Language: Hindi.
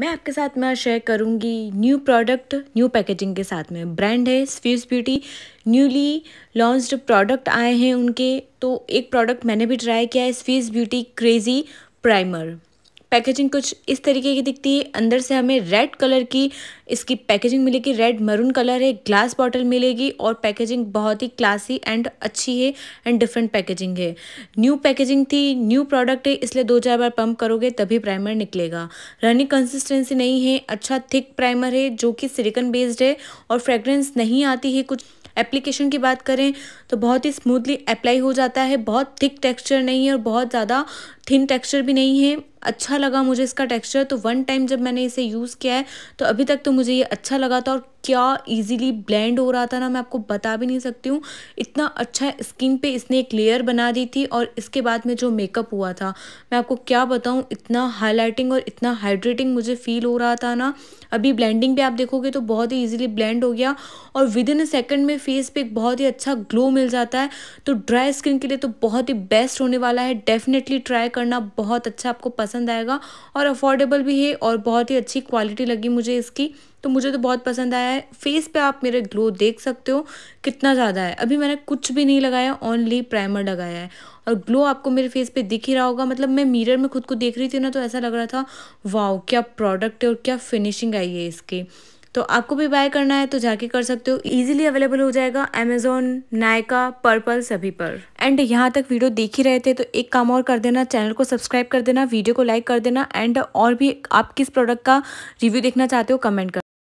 मैं आपके साथ में शेयर करूँगी न्यू प्रोडक्ट न्यू पैकेजिंग के साथ में ब्रांड है स्फ्यूज ब्यूटी न्यूली लॉन्च्ड प्रोडक्ट आए हैं उनके तो एक प्रोडक्ट मैंने भी ट्राई किया है स्फ्यूज ब्यूटी क्रेज़ी प्राइमर पैकेजिंग कुछ इस तरीके की दिखती है अंदर से हमें रेड कलर की इसकी पैकेजिंग मिलेगी रेड मरून कलर है ग्लास बॉटल मिलेगी और पैकेजिंग बहुत ही क्लासी एंड अच्छी है एंड डिफरेंट पैकेजिंग है न्यू पैकेजिंग थी न्यू प्रोडक्ट है इसलिए दो चार बार पंप करोगे तभी प्राइमर निकलेगा रनिंग कंसिस्टेंसी नहीं है अच्छा थिक प्राइमर है जो कि सिलिकन बेस्ड है और फ्रेग्रेंस नहीं आती है कुछ एप्लीकेशन की बात करें तो बहुत ही स्मूथली अप्लाई हो जाता है बहुत थिक टेक्सचर नहीं है और बहुत ज़्यादा थिन टेक्सचर भी नहीं है अच्छा लगा मुझे इसका टेक्सचर तो वन टाइम जब मैंने इसे यूज़ किया है तो अभी तक तो मुझे ये अच्छा लगा था और क्या इजीली ब्लेंड हो रहा था ना मैं आपको बता भी नहीं सकती हूँ इतना अच्छा स्किन पे इसने एक लेयर बना दी थी और इसके बाद में जो मेकअप हुआ था मैं आपको क्या बताऊँ इतना हाईलाइटिंग और इतना हाइड्रेटिंग मुझे फ़ील हो रहा था ना अभी ब्लेंडिंग पे आप देखोगे तो बहुत ही ईजिली ब्लेंड हो गया और विद इन अ सेकेंड में फेस पे एक बहुत ही अच्छा ग्लो मिल जाता है तो ड्राई स्किन के लिए तो बहुत ही बेस्ट होने वाला है डेफिनेटली ट्राई करना बहुत अच्छा आपको पसंद पसंद आएगा और अफोर्डेबल भी है और बहुत ही अच्छी क्वालिटी लगी मुझे इसकी तो मुझे तो बहुत पसंद आया है फेस पे आप मेरे ग्लो देख सकते हो कितना ज़्यादा है अभी मैंने कुछ भी नहीं लगाया ओनली प्राइमर लगाया है और ग्लो आपको मेरे फेस पे दिख ही रहा होगा मतलब मैं मिरर में खुद को देख रही थी ना तो ऐसा लग रहा था वाह क्या प्रोडक्ट है और क्या फिनिशिंग आई है इसकी तो आपको भी बाय करना है तो जाके कर सकते हो ईजिली अवेलेबल हो जाएगा अमेजोन नायका पर्पल सभी पर एंड यहाँ तक वीडियो देख ही रहे थे तो एक काम और कर देना चैनल को सब्सक्राइब कर देना वीडियो को लाइक कर देना एंड और भी आप किस प्रोडक्ट का रिव्यू देखना चाहते हो कमेंट कर